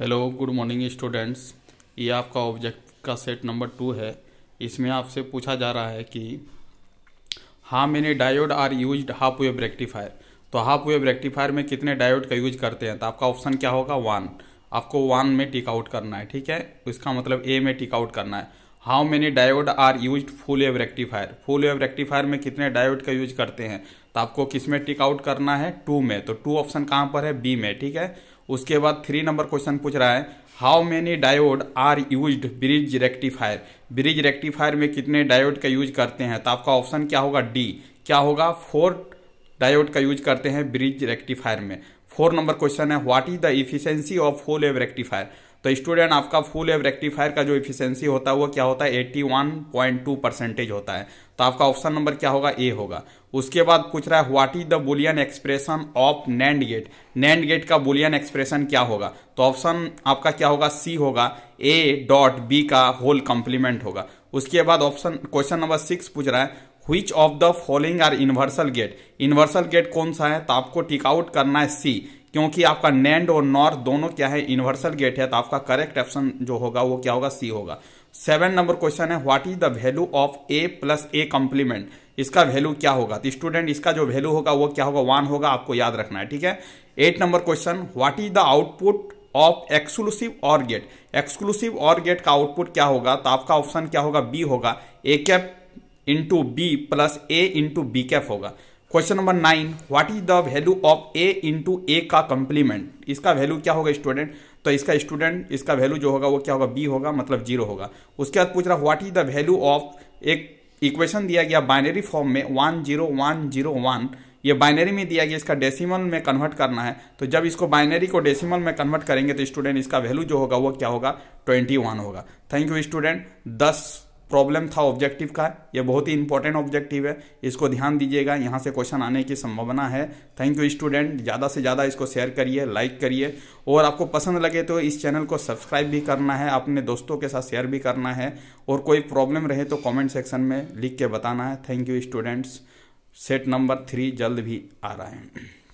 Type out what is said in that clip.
hello good morning students ये आपका object का सेट नंबर टू है इसमें आपसे पूछा जा रहा है कि how many diode are use half wave rectifier तो हाफ वेब रेक्टिफायर में कितने डायोड का यूज करते हैं तो आपका ऑप्शन क्या होगा वन आपको वन में टिक आउट करना है ठीक है तो इसका मतलब ए में टिक आउट करना है how many diode are use full wave rectifier full wave rectifier में कितने डायोड का यूज करते हैं तो आपको किस में टिक आउट करना है टू में तो टू ऑप्शन कहाँ पर है बी में ठीक है उसके बाद थ्री नंबर क्वेश्चन पूछ रहा है how many diode are use bridge rectifier bridge rectifier में कितने डायोड का यूज करते हैं तो आपका ऑप्शन क्या होगा डी क्या होगा फोर डायोड का यूज करते हैं ब्रिज रेक्टिफायर में फोर नंबर क्वेश्चन है what is the efficiency of full wave rectifier तो स्टूडेंट आपका फुल एव रेक्टिफायर का जो इफिशियंसी होता है वो क्या होता है 81.2 परसेंटेज होता है तो आपका ऑप्शन नंबर क्या होगा ए होगा उसके बाद पूछ रहा है what is the Boolean expression of NAND gate NAND gate का बुलियन एक्सप्रेशन क्या होगा तो ऑप्शन आपका क्या होगा सी होगा ए डॉट बी का होल कंप्लीमेंट होगा उसके बाद ऑप्शन क्वेश्चन नंबर सिक्स पूछ रहा है which of the following are universal gate universal gate कौन सा है तो आपको टिकआउट करना है सी क्योंकि आपका नैंड और नॉर दोनों क्या है यूनिवर्सल गेट है तो आपका करेक्ट ऑप्शन जो होगा वो क्या होगा सी होगा सेवन नंबर क्वेश्चन है what is the value of A plus A complement इसका वैल्यू क्या होगा तो स्टूडेंट इसका जो वैल्यू होगा वो क्या होगा वन होगा आपको याद रखना है ठीक है eight number question what is the output of exclusive OR gate exclusive OR gate का आउटपुट क्या होगा तो आपका ऑप्शन क्या होगा बी होगा A cap into B plus A into B cap होगा question number nine what is the value of A into A का कंप्लीमेंट इसका वैल्यू क्या होगा स्टूडेंट तो इसका स्टूडेंट इसका वैल्यू जो होगा वो क्या होगा बी होगा मतलब जीरो होगा उसके बाद पूछ रहा what is the value of एक इक्वेशन दिया गया बाइनरी फॉर्म में one zero one zero one ये बाइनरी में दिया गया इसका डेसिमल में कन्वर्ट करना है तो जब इसको बाइनरी को डेसिमल में कन्वर्ट करेंगे तो स्टूडेंट इसका वैल्यू जो होगा वो क्या होगा ट्वेंटी वन होगा थैंक यू स्टूडेंट दस प्रॉब्लम था ऑब्जेक्टिव का ये बहुत ही इंपॉर्टेंट ऑब्जेक्टिव है इसको ध्यान दीजिएगा यहाँ से क्वेश्चन आने की संभावना है थैंक यू स्टूडेंट ज़्यादा से ज़्यादा इसको शेयर करिए लाइक करिए और आपको पसंद लगे तो इस चैनल को सब्सक्राइब भी करना है अपने दोस्तों के साथ शेयर भी करना है और कोई प्रॉब्लम रहे तो कॉमेंट सेक्शन में लिख के बताना है thank you students set number three जल्द भी आ रहा है